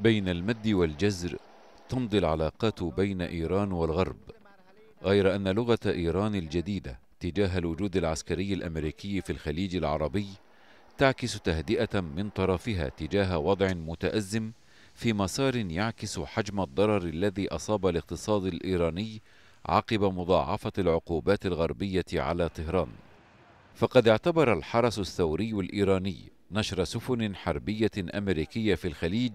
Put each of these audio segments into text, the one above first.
بين المد والجزر تمضي العلاقات بين إيران والغرب غير أن لغة إيران الجديدة تجاه الوجود العسكري الأمريكي في الخليج العربي تعكس تهدئة من طرفها تجاه وضع متأزم في مسار يعكس حجم الضرر الذي أصاب الاقتصاد الإيراني عقب مضاعفة العقوبات الغربية على طهران فقد اعتبر الحرس الثوري الإيراني نشر سفن حربية أمريكية في الخليج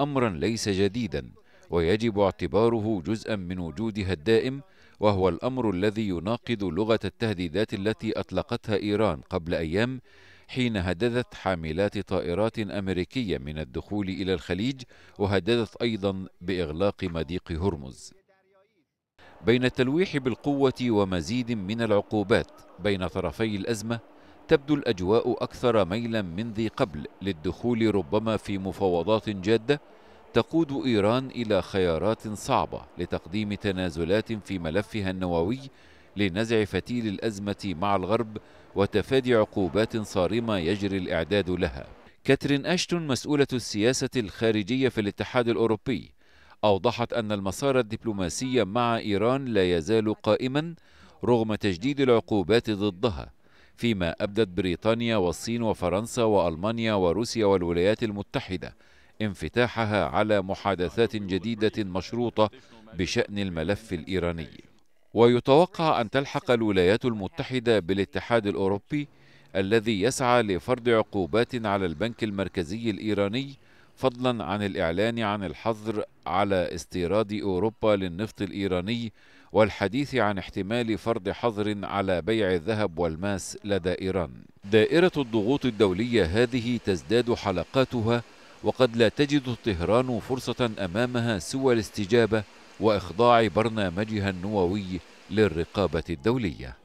امرا ليس جديدا ويجب اعتباره جزءا من وجودها الدائم وهو الامر الذي يناقض لغه التهديدات التي اطلقتها ايران قبل ايام حين هددت حاملات طائرات امريكيه من الدخول الى الخليج وهددت ايضا باغلاق مضيق هرمز بين التلويح بالقوه ومزيد من العقوبات بين طرفي الازمه تبدو الأجواء أكثر ميلا من ذي قبل للدخول ربما في مفاوضات جادة تقود إيران إلى خيارات صعبة لتقديم تنازلات في ملفها النووي لنزع فتيل الأزمة مع الغرب وتفادي عقوبات صارمة يجري الإعداد لها كاترين أشتون مسؤولة السياسة الخارجية في الاتحاد الأوروبي أوضحت أن المسار الدبلوماسي مع إيران لا يزال قائما رغم تجديد العقوبات ضدها فيما أبدت بريطانيا والصين وفرنسا وألمانيا وروسيا والولايات المتحدة انفتاحها على محادثات جديدة مشروطة بشأن الملف الإيراني ويتوقع أن تلحق الولايات المتحدة بالاتحاد الأوروبي الذي يسعى لفرض عقوبات على البنك المركزي الإيراني فضلا عن الإعلان عن الحظر على استيراد أوروبا للنفط الإيراني والحديث عن احتمال فرض حظر على بيع الذهب والماس لدى إيران. دائرة الضغوط الدولية هذه تزداد حلقاتها وقد لا تجد طهران فرصة أمامها سوى الاستجابة وإخضاع برنامجها النووي للرقابة الدولية